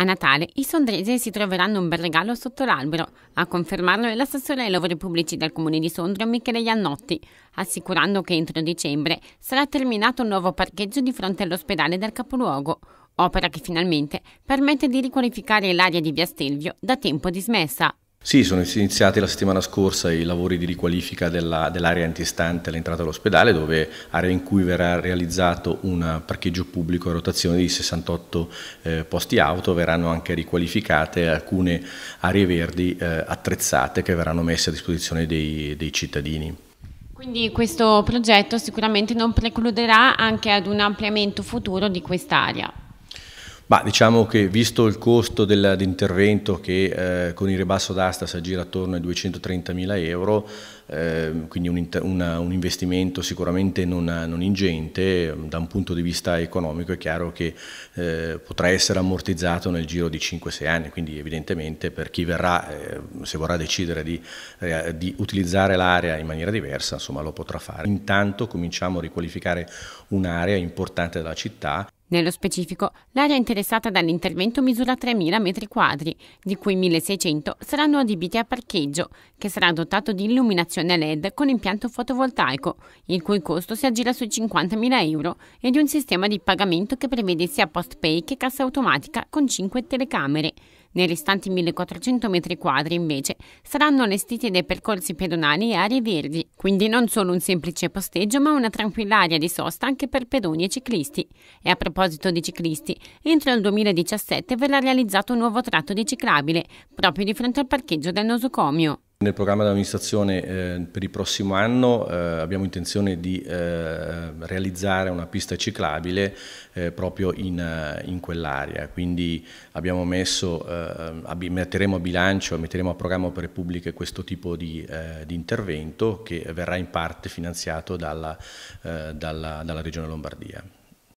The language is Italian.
A Natale i sondresi si troveranno un bel regalo sotto l'albero. A confermarlo è l'assessore ai lavori pubblici del comune di Sondrio Michele Iannotti, assicurando che entro dicembre sarà terminato un nuovo parcheggio di fronte all'ospedale del capoluogo, opera che finalmente permette di riqualificare l'area di Via Stelvio da tempo dismessa. Sì, sono iniziati la settimana scorsa i lavori di riqualifica dell'area antistante all'entrata dell'ospedale, dove area in cui verrà realizzato un parcheggio pubblico a rotazione di 68 eh, posti auto, verranno anche riqualificate alcune aree verdi eh, attrezzate che verranno messe a disposizione dei, dei cittadini. Quindi questo progetto sicuramente non precluderà anche ad un ampliamento futuro di quest'area. Ma diciamo che visto il costo dell'intervento che eh, con il ribasso d'asta si aggira attorno ai 230 mila euro, eh, quindi un, una, un, investimento sicuramente non, non, ingente, da un punto di vista economico è chiaro che eh, potrà essere ammortizzato nel giro di 5-6 anni, quindi evidentemente per chi verrà, eh, se vorrà decidere di, di utilizzare l'area in maniera diversa, insomma, lo potrà fare. Intanto cominciamo a riqualificare un'area importante della città. Nello specifico, l'area interessata dall'intervento misura 3.000 m2, di cui 1.600 saranno adibiti a parcheggio, che sarà dotato di illuminazione LED con impianto fotovoltaico, il cui costo si aggira sui 50.000 euro, e di un sistema di pagamento che prevede sia post-pay che cassa automatica con 5 telecamere. Nei restanti 1400 metri quadri, invece, saranno allestiti dei percorsi pedonali e aree verdi, quindi non solo un semplice posteggio, ma una tranquilla area di sosta anche per pedoni e ciclisti. E a proposito di ciclisti, entro il 2017 verrà realizzato un nuovo tratto di ciclabile, proprio di fronte al parcheggio del nosocomio. Nel programma dell'amministrazione eh, per il prossimo anno eh, abbiamo intenzione di eh, realizzare una pista ciclabile eh, proprio in, eh, in quell'area, quindi abbiamo messo, eh, metteremo a bilancio, metteremo a programma per le pubbliche questo tipo di, di intervento che verrà in parte finanziato dalla, dalla, dalla Regione Lombardia.